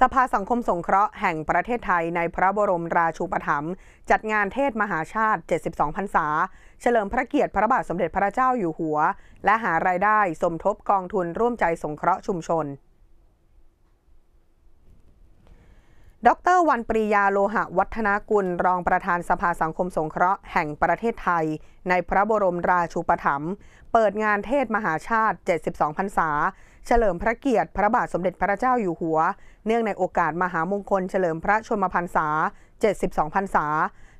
สภาสังคมสงเคราะห์แห่งประเทศไทยในพระบรมราชูปถัมภ์จัดงานเทศมหาชาติ 72 พรรษา เฉลิมพระเกียรติพระบาทสมเด็จพระเจ้าอยู่หัว และหารายได้สมทบกองทุนร่วมใจสงเคราะห์ชุมชนดร วันปริยาโลหะวัฒนากุล รองประธานสภาสังคมสงเคราะห์แห่งประเทศไทย ในพระบรมราชูปถัมภ์เปิดงานเทศมหาชาติ 72พรรษาเฉลิมพระเกียรติพระบาทสมเด็จพระเจ้าอยู่หัว เนื่องในโอกาสมหามงคลเฉลิมพระชนมพรรษา 72พรรษา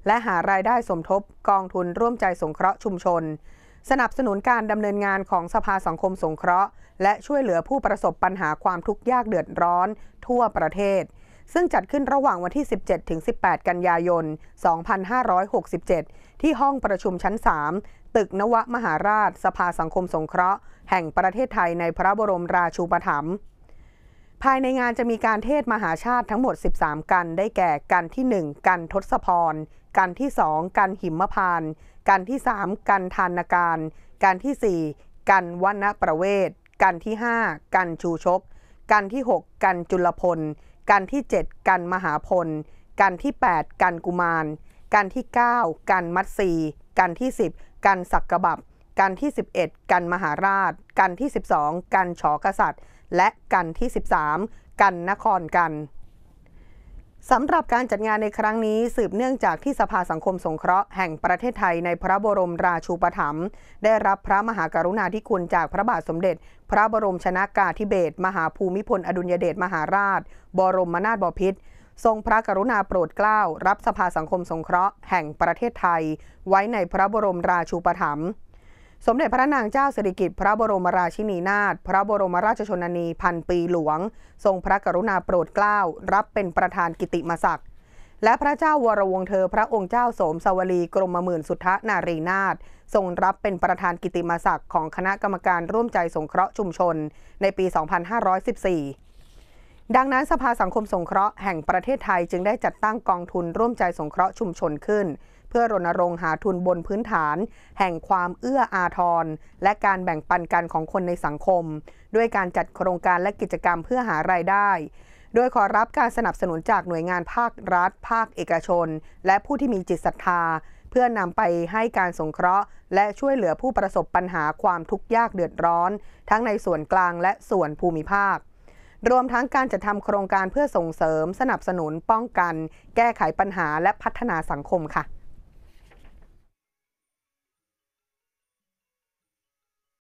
และหารายได้สมทบกองทุนร่วมใจสงเคราะห์ชุมชน สนับสนุนการดำเนินงานของสภาสังคมสงเคราะห์และช่วยเหลือผู้ประสบปัญหาความทุกข์ยากเดือดร้อนทั่วประเทศซึ่งจัดขึ้นระหว่างวันที่ 17 ถึง 18 กันยายน 2567 ที่ห้องประชุมชั้น 3 ตึกนวมหาราช สภาสังคมสงเคราะห์ แห่งประเทศไทยในพระบรมราชูปถัมภ์ ภายในงานจะมีการเทศมหาชาติทั้งหมด 13 กันได้แก่ กันที่ 1 กันทศพร กันที่ 2 กันหิมพานกันที่ 3 กันทานการ กันที่ 4 กันวันประเวศ กันที่ 5 กันชูชก กันที่ 6 กันจุลพลกันที่ 7กันมหาพลกันที่ 8กันกุมารกันที่ 9กัน มัตสีกันที่ 10กันศักกบับกันที่ 11กัน มหาราชกันที่ 12กันฉอกษัตริย์ และกันที่ 13กันนครกันสำหรับการจัดงานในครั้งนี้สืบเนื่องจากที่สภาสังคมสงเคราะห์แห่งประเทศไทยในพระบรมราชูปถัมภ์ได้รับพระมหากรุณาธิคุณจากพระบาทสมเด็จพระบรมชนากาธิเบศรมหาภูมิพลอดุลยเดชมหาราช บรมนาถบพิตรทรงพระกรุณาโปรดเกล้ารับสภาสังคมสงเคราะห์แห่งประเทศไทย ไว้ในพระบรมราชูปถัมภ์สมเด็จพระนางเจ้าสิริกิติ์พระบรมราชินีนาถพระบรมราชชนนีพันปีหลวง ทรงพระกรุณาโปรดเกล้า รับเป็นประธานกิติมศักดิ์และพระเจ้าวรวงเธอพระองค์เจ้าโสมสวลีกรมมื่นสุทธนารีนาถทรงรับเป็นประธานกิติมศักดิ์ของคณะกรรมการร่วมใจสงเคราะห์ชุมชนในปี 2514 ดังนั้นสภาสังคมสงเคราะห์แห่งประเทศไทยจึงได้จัดตั้งกองทุนร่วมใจสงเคราะห์ชุมชนขึ้นพื่อรณรงค์หาทุนบนพื้นฐาน แห่งความเอื้ออาทร และการแบ่งปันกันของคนในสังคม ด้วยการจัดโครงการและกิจกรรมเพื่อหารายได้ โดยขอรับการสนับสนุนจากหน่วยงานภาครัฐ ภาคเอกชน และผู้ที่มีจิตศรัทธา เพื่อนำไปให้การสงเคราะห์ และช่วยเหลือผู้ประสบปัญหาความทุกข์ยากเดือดร้อน ทั้งในส่วนกลางและส่วนภูมิภาค รวมทั้งการจัดทำโครงการเพื่อส่งเสริม สนับสนุนป้องกัน แก้ไขปัญหาและพัฒนาสังคมค่ะ